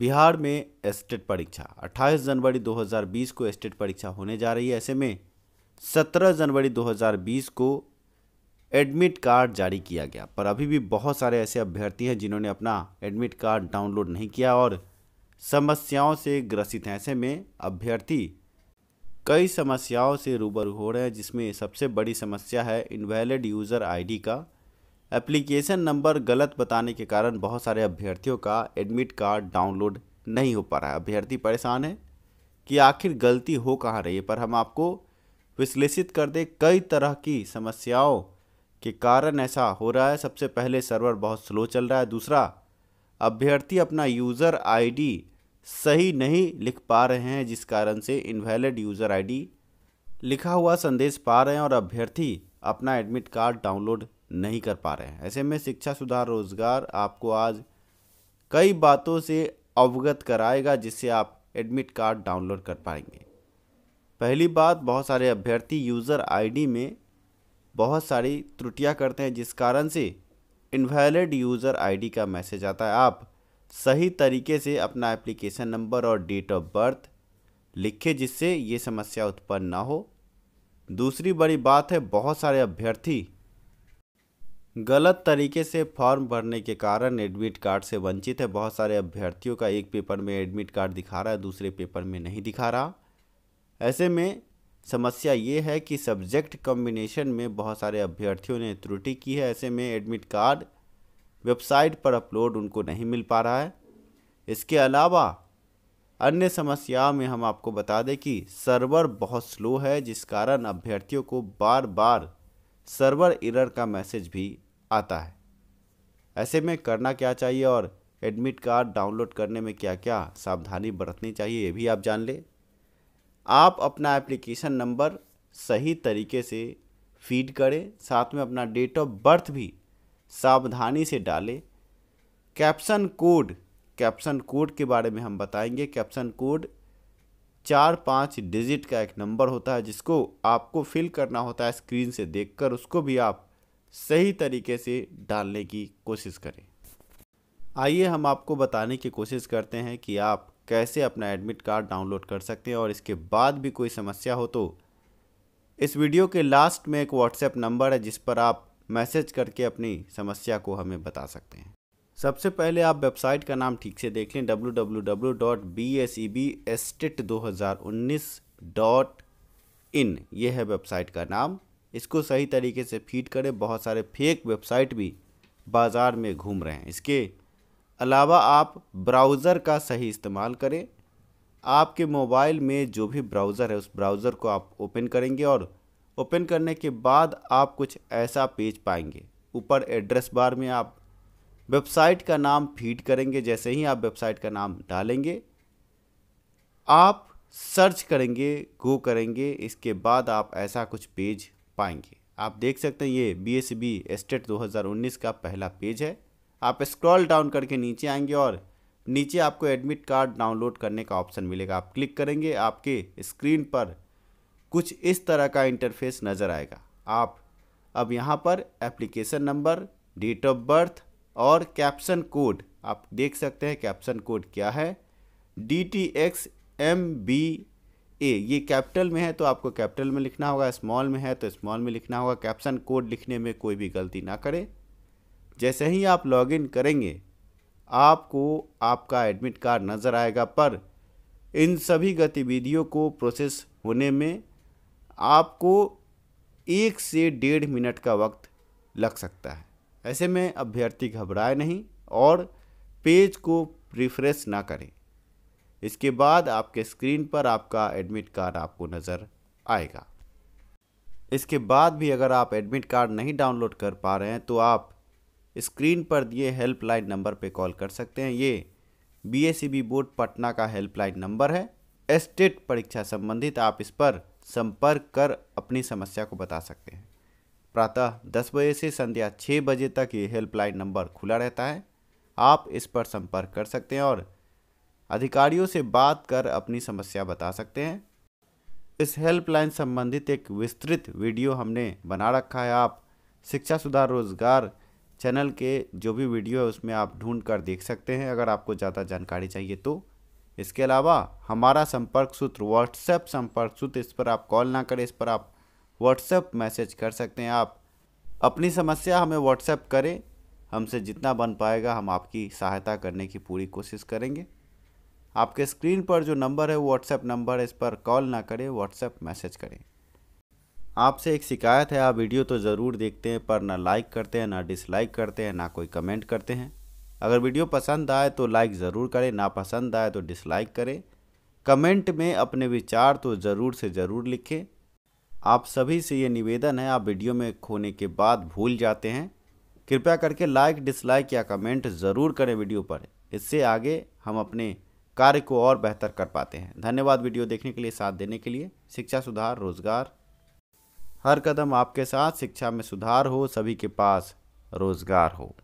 बिहार में स्टेट परीक्षा 28 जनवरी 2020 को स्टेट परीक्षा होने जा रही है ऐसे में 17 जनवरी 2020 को एडमिट कार्ड जारी किया गया पर अभी भी बहुत सारे ऐसे अभ्यर्थी हैं जिन्होंने अपना एडमिट कार्ड डाउनलोड नहीं किया और समस्याओं से ग्रसित हैं ऐसे में अभ्यर्थी कई समस्याओं से रूबरू हो रहे हैं जिसमें सबसे बड़ी समस्या है इनवैलिड यूज़र आईडी का एप्लीकेशन नंबर गलत बताने के कारण बहुत सारे अभ्यर्थियों का एडमिट कार्ड डाउनलोड नहीं हो पा रहा है अभ्यर्थी परेशान है कि आखिर गलती हो कहाँ रही है पर हम आपको विश्लेषित कर दे कई तरह की समस्याओं के कारण ऐसा हो रहा है सबसे पहले सर्वर बहुत स्लो चल रहा है दूसरा अभ्यर्थी अपना यूज़र आईडी सही नहीं लिख पा रहे हैं जिस कारण से इनवैलिड यूज़र आईडी लिखा हुआ संदेश पा रहे हैं और अभ्यर्थी अपना एडमिट कार्ड डाउनलोड नहीं कर पा रहे हैं ऐसे में शिक्षा सुधार रोजगार आपको आज कई बातों से अवगत कराएगा जिससे आप एडमिट कार्ड डाउनलोड कर पाएंगे पहली बात बहुत सारे अभ्यर्थी यूज़र आईडी में बहुत सारी त्रुटियां करते हैं जिस कारण से इनवैलिड यूज़र आईडी का मैसेज आता है आप सही तरीके से अपना एप्लीकेशन नंबर और डेट ऑफ बर्थ लिखे जिससे ये समस्या उत्पन्न ना हो दूसरी बड़ी बात है बहुत सारे अभ्यर्थी गलत तरीके से फॉर्म भरने के कारण एडमिट कार्ड से वंचित है बहुत सारे अभ्यर्थियों का एक पेपर में एडमिट कार्ड दिखा रहा है दूसरे पेपर में नहीं दिखा रहा ऐसे में समस्या ये है कि सब्जेक्ट कॉम्बिनेशन में बहुत सारे अभ्यर्थियों ने त्रुटि की है ऐसे में एडमिट कार्ड वेबसाइट पर अपलोड उनको नहीं मिल पा रहा है इसके अलावा अन्य समस्या में हम आपको बता दें कि सर्वर बहुत स्लो है जिस कारण अभ्यर्थियों को बार बार सर्वर एरर का मैसेज भी आता है ऐसे में करना क्या चाहिए और एडमिट कार्ड डाउनलोड करने में क्या क्या सावधानी बरतनी चाहिए ये भी आप जान लें आप अपना एप्लीकेशन नंबर सही तरीके से फीड करें साथ में अपना डेट ऑफ बर्थ भी सावधानी से डालें कैप्शन कोड कैप्शन कोड के बारे में हम बताएंगे कैप्शन कोड चार पाँच डिजिट का एक नंबर होता है जिसको आपको फिल करना होता है स्क्रीन से देखकर उसको भी आप सही तरीके से डालने की कोशिश करें आइए हम आपको बताने की कोशिश करते हैं कि आप कैसे अपना एडमिट कार्ड डाउनलोड कर सकते हैं और इसके बाद भी कोई समस्या हो तो इस वीडियो के लास्ट में एक व्हाट्सएप नंबर है जिस पर आप मैसेज करके अपनी समस्या को हमें बता सकते हैं सबसे पहले आप वेबसाइट का नाम ठीक से देख लें W W W dot B S E B state दो हज़ार उन्नीस डॉट इन ये है वेबसाइट का नाम इसको सही तरीके से फीड करें बहुत सारे फेक वेबसाइट भी बाज़ार में घूम रहे हैं इसके अलावा आप ब्राउज़र का सही इस्तेमाल करें आपके मोबाइल में जो भी ब्राउज़र है उस ब्राउज़र को आप ओपन करेंगे और ओपन करने के बाद आप कुछ ऐसा पेज पाएंगे ऊपर एड्रेस बार में आप वेबसाइट का नाम फीड करेंगे जैसे ही आप वेबसाइट का नाम डालेंगे आप सर्च करेंगे गो करेंगे इसके बाद आप ऐसा कुछ पेज पाएंगे आप देख सकते हैं ये बी एस बी एस्टेट दो का पहला पेज है आप स्क्रॉल डाउन करके नीचे आएंगे और नीचे आपको एडमिट कार्ड डाउनलोड करने का ऑप्शन मिलेगा आप क्लिक करेंगे आपके स्क्रीन पर कुछ इस तरह का इंटरफेस नज़र आएगा आप अब यहाँ पर application number date of birth और कैप्शन कोड आप देख सकते हैं कैप्शन कोड क्या है D T X M B A ये कैपिटल में है तो आपको कैपिटल में लिखना होगा स्मॉल में है तो स्मॉल में लिखना होगा कैप्शन कोड लिखने में कोई भी गलती ना करें जैसे ही आप लॉगिन करेंगे आपको आपका एडमिट कार्ड नज़र आएगा पर इन सभी गतिविधियों को प्रोसेस होने में आपको एक से डेढ़ मिनट का वक्त लग सकता है ऐसे में अभ्यर्थी घबराए नहीं और पेज को रिफ्रेश ना करें इसके बाद आपके स्क्रीन पर आपका एडमिट कार्ड आपको नज़र आएगा इसके बाद भी अगर आप एडमिट कार्ड नहीं डाउनलोड कर पा रहे हैं तो आप स्क्रीन पर दिए हेल्पलाइन नंबर पर कॉल कर सकते हैं ये बी बोर्ड पटना का हेल्पलाइन नंबर है एस्टेट परीक्षा संबंधित आप इस पर संपर्क कर अपनी समस्या को बता सकते हैं प्रातः 10 बजे से संध्या 6 बजे तक ये हेल्पलाइन नंबर खुला रहता है आप इस पर संपर्क कर सकते हैं और अधिकारियों से बात कर अपनी समस्या बता सकते हैं इस हेल्पलाइन संबंधित एक विस्तृत वीडियो हमने बना रखा है आप शिक्षा सुधार रोजगार चैनल के जो भी वीडियो है उसमें आप ढूंढ कर देख सकते हैं अगर आपको ज़्यादा जानकारी चाहिए तो इसके अलावा हमारा संपर्क सूत्र व्हाट्सएप संपर्क सूत्र इस पर आप कॉल ना करें इस पर आप व्हाट्सएप मैसेज कर सकते हैं आप अपनी समस्या हमें व्हाट्सएप करें हमसे जितना बन पाएगा हम आपकी सहायता करने की पूरी कोशिश करेंगे आपके स्क्रीन पर जो नंबर है व्हाट्सएप नंबर है इस पर कॉल ना करें व्हाट्सएप मैसेज करें आपसे एक शिकायत है आप वीडियो तो ज़रूर देखते हैं पर ना लाइक करते हैं ना डिसलाइक करते हैं ना कोई कमेंट करते हैं अगर वीडियो पसंद आए तो लाइक ज़रूर करें ना पसंद आए तो डिसलाइक करें कमेंट में अपने विचार तो ज़रूर से ज़रूर लिखें आप सभी से ये निवेदन है आप वीडियो में खोने के बाद भूल जाते हैं कृपया करके लाइक डिसलाइक या कमेंट ज़रूर करें वीडियो पर इससे आगे हम अपने कार्य को और बेहतर कर पाते हैं धन्यवाद वीडियो देखने के लिए साथ देने के लिए शिक्षा सुधार रोजगार हर कदम आपके साथ शिक्षा में सुधार हो सभी के पास रोजगार हो